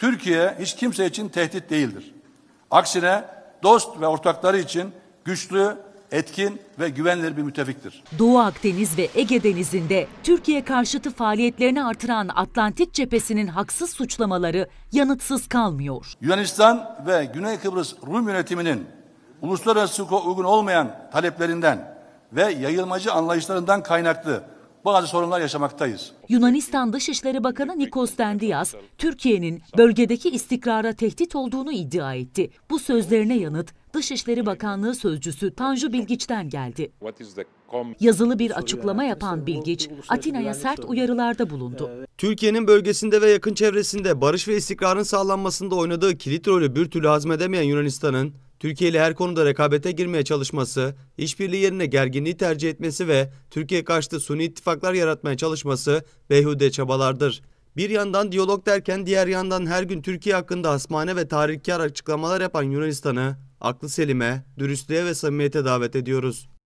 Türkiye hiç kimse için tehdit değildir. Aksine dost ve ortakları için güçlü, etkin ve güvenilir bir müttefiktir. Doğu Akdeniz ve Ege Denizi'nde Türkiye karşıtı faaliyetlerini artıran Atlantik cephesinin haksız suçlamaları yanıtsız kalmıyor. Yunanistan ve Güney Kıbrıs Rum yönetiminin uluslararası hukuka uygun olmayan taleplerinden ve yayılmacı anlayışlarından kaynaklı bazı sorunlar yaşamaktayız. Yunanistan Dışişleri Bakanı Nikos Dendias, Türkiye'nin bölgedeki istikrara tehdit olduğunu iddia etti. Bu sözlerine yanıt Dışişleri Bakanlığı sözcüsü Tanju Bilgiç'ten geldi. Yazılı bir açıklama yapan Bilgiç, Atina'ya sert uyarılarda bulundu. Türkiye'nin bölgesinde ve yakın çevresinde barış ve istikrarın sağlanmasında oynadığı kilit rolü bir türlü hazmedemeyen Yunanistan'ın Türkiye ile her konuda rekabete girmeye çalışması, işbirliği yerine gerginliği tercih etmesi ve Türkiye karşıtı suni ittifaklar yaratmaya çalışması beyhude çabalardır. Bir yandan diyalog derken diğer yandan her gün Türkiye hakkında asmane ve tarikkar açıklamalar yapan Yunanistan'ı aklı selime, dürüstlüğe ve samimiyete davet ediyoruz.